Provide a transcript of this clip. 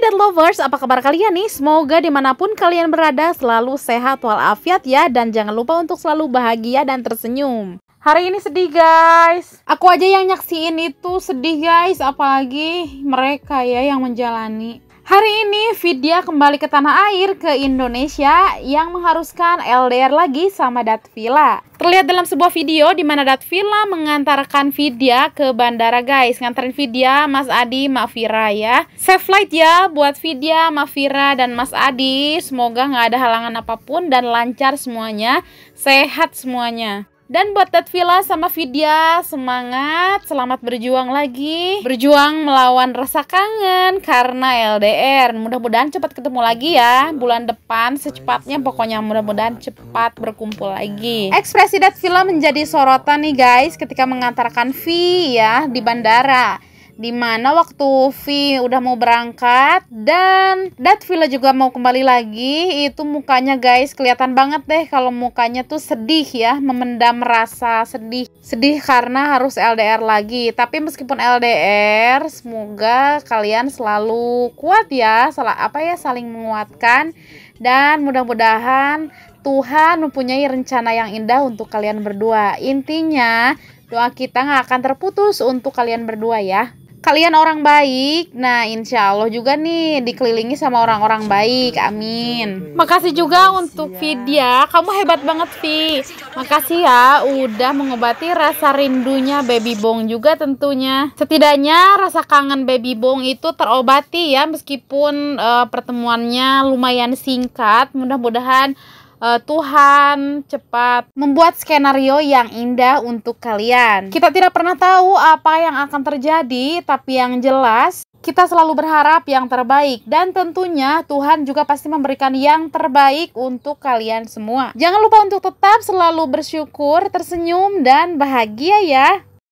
dan Lovers, apa kabar kalian nih? Semoga dimanapun kalian berada selalu sehat walafiat ya dan jangan lupa untuk selalu bahagia dan tersenyum. Hari ini sedih guys. Aku aja yang nyaksiin itu sedih guys, apalagi mereka ya yang menjalani Hari ini Vidya kembali ke tanah air ke Indonesia yang mengharuskan LDR lagi sama Datvila. Terlihat dalam sebuah video di mana Datvila mengantarkan Vidya ke bandara guys. Nganterin Vidya, Mas Adi, Mak ya. Safe flight ya buat Vidya, Mak dan Mas Adi. Semoga nggak ada halangan apapun dan lancar semuanya. Sehat semuanya. Dan buat Villa sama Vidya, semangat, selamat berjuang lagi. Berjuang melawan rasa kangen karena LDR. Mudah-mudahan cepat ketemu lagi ya bulan depan secepatnya pokoknya mudah-mudahan cepat berkumpul lagi. Ekspresi Villa menjadi sorotan nih guys ketika mengantarkan V ya di bandara dimana waktu V udah mau berangkat dan Dad Villa juga mau kembali lagi itu mukanya guys kelihatan banget deh kalau mukanya tuh sedih ya memendam rasa sedih sedih karena harus LDR lagi tapi meskipun LDR semoga kalian selalu kuat ya salah apa ya saling menguatkan dan mudah-mudahan Tuhan mempunyai rencana yang indah untuk kalian berdua intinya doa kita nggak akan terputus untuk kalian berdua ya kalian orang baik. Nah, insya Allah juga nih dikelilingi sama orang-orang baik. Amin. Makasih juga untuk ya. Vidya. Kamu hebat banget, Vi. Makasih ya udah mengobati rasa rindunya Baby Bong juga tentunya. Setidaknya rasa kangen Baby Bong itu terobati ya meskipun uh, pertemuannya lumayan singkat. Mudah-mudahan Eh, Tuhan cepat membuat skenario yang indah untuk kalian. Kita tidak pernah tahu apa yang akan terjadi, tapi yang jelas kita selalu berharap yang terbaik dan tentunya Tuhan juga pasti memberikan yang terbaik untuk kalian semua. Jangan lupa untuk tetap selalu bersyukur, tersenyum dan bahagia ya.